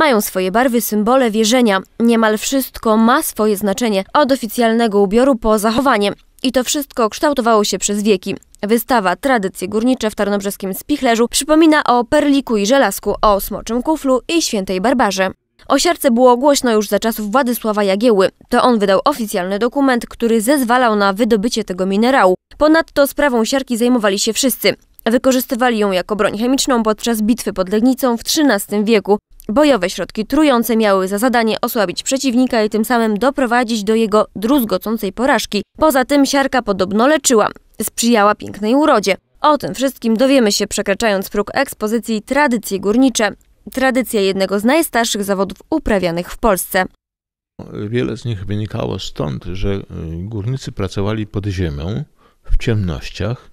mają swoje barwy, symbole, wierzenia. Niemal wszystko ma swoje znaczenie od oficjalnego ubioru po zachowanie. I to wszystko kształtowało się przez wieki. Wystawa Tradycje Górnicze w Tarnobrzeskim Spichlerzu przypomina o Perliku i Żelazku, o Smoczym Kuflu i Świętej Barbarze. O siarce było głośno już za czasów Władysława Jagieły. To on wydał oficjalny dokument, który zezwalał na wydobycie tego minerału. Ponadto sprawą siarki zajmowali się wszyscy. Wykorzystywali ją jako broń chemiczną podczas bitwy pod Legnicą w XIII wieku. Bojowe środki trujące miały za zadanie osłabić przeciwnika i tym samym doprowadzić do jego druzgocącej porażki. Poza tym siarka podobno leczyła, sprzyjała pięknej urodzie. O tym wszystkim dowiemy się przekraczając próg ekspozycji Tradycje Górnicze. Tradycja jednego z najstarszych zawodów uprawianych w Polsce. Wiele z nich wynikało stąd, że y, górnicy pracowali pod ziemią, w ciemnościach,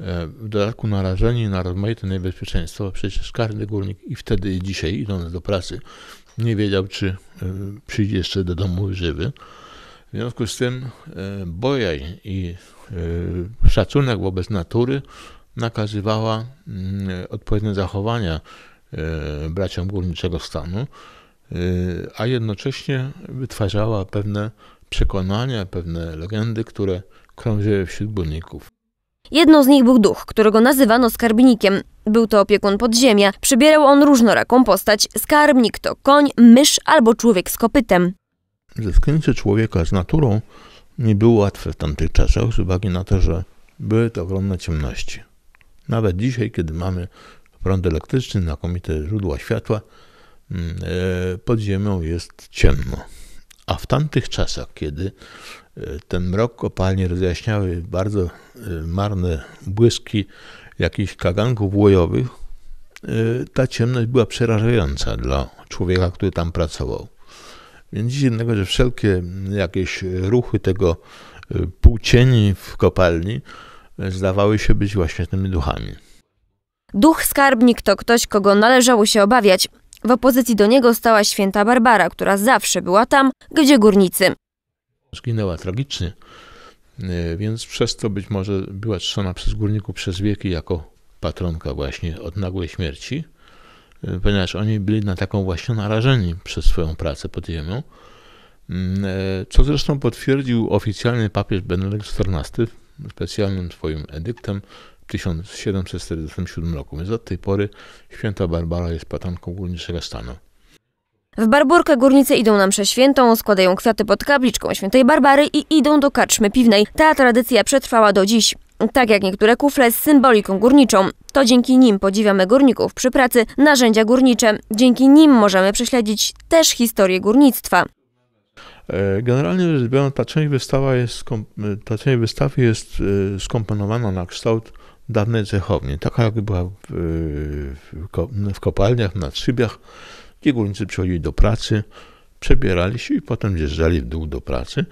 E, w dodatku narażeni na rozmaite niebezpieczeństwo. Przecież każdy górnik i wtedy i dzisiaj idąc do pracy nie wiedział, czy e, przyjdzie jeszcze do domu żywy. W związku z tym e, bojaj i szacunek wobec natury nakazywała mm, odpowiednie zachowania braciom górniczego stanu, a jednocześnie wytwarzała pewne przekonania, pewne legendy, które krążyły wśród górników. Jedną z nich był duch, którego nazywano skarbnikiem. Był to opiekun podziemia. Przybierał on różnoraką postać. Skarbnik to koń, mysz albo człowiek z kopytem. Zetknięcie człowieka z naturą nie było łatwe w tamtych czasach z uwagi na to, że były to ogromne ciemności. Nawet dzisiaj, kiedy mamy prąd elektryczny, znakomite źródła światła, mm, e, pod ziemią jest ciemno. A w tamtych czasach, kiedy e, ten mrok kopalni rozjaśniały bardzo e, marne błyski jakichś kaganków łojowych, e, ta ciemność była przerażająca dla człowieka, który tam pracował. Więc nic jednego, że wszelkie jakieś ruchy tego półcieni w kopalni zdawały się być właśnie tymi duchami. Duch skarbnik to ktoś, kogo należało się obawiać. W opozycji do niego stała święta Barbara, która zawsze była tam, gdzie górnicy. Zginęła tragicznie, e, więc przez to być może była trzona przez górników przez wieki jako patronka właśnie od nagłej śmierci, e, ponieważ oni byli na taką właśnie narażeni przez swoją pracę pod ziemią, mm, e, co zresztą potwierdził oficjalny papież Benedykt XIV specjalnym swoim edyktem 1747 roku. Więc od tej pory święta Barbara jest patronką górniczego stanu. W Barburkę górnicy idą na mszę świętą, składają kwiaty pod kabliczką świętej Barbary i idą do karczmy piwnej. Ta tradycja przetrwała do dziś. Tak jak niektóre kufle z symboliką górniczą. To dzięki nim podziwiamy górników przy pracy, narzędzia górnicze. Dzięki nim możemy prześledzić też historię górnictwa. E, generalnie rzecz biorąc, ta część, wystawa jest, e, ta część wystawy jest e, skomponowana na kształt dawnej cechowni, taka jak była w, w, w kopalniach, na szybiach, gdzie górnicy przychodzili do pracy, przebierali się i potem zjeżdżali w dół do pracy.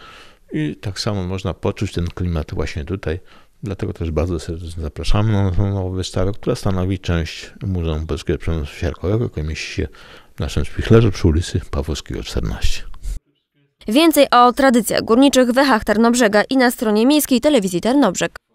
I tak samo można poczuć ten klimat właśnie tutaj. Dlatego też bardzo serdecznie zapraszamy na nową wystawę, która stanowi część Muzeum Polskiego Przemysłu Siarkowego, które mieści się w naszym Spichlerze przy ulicy Pawłowskiego 14. Więcej o tradycjach górniczych w Echach Tarnobrzega i na stronie Miejskiej Telewizji Tarnobrzeg.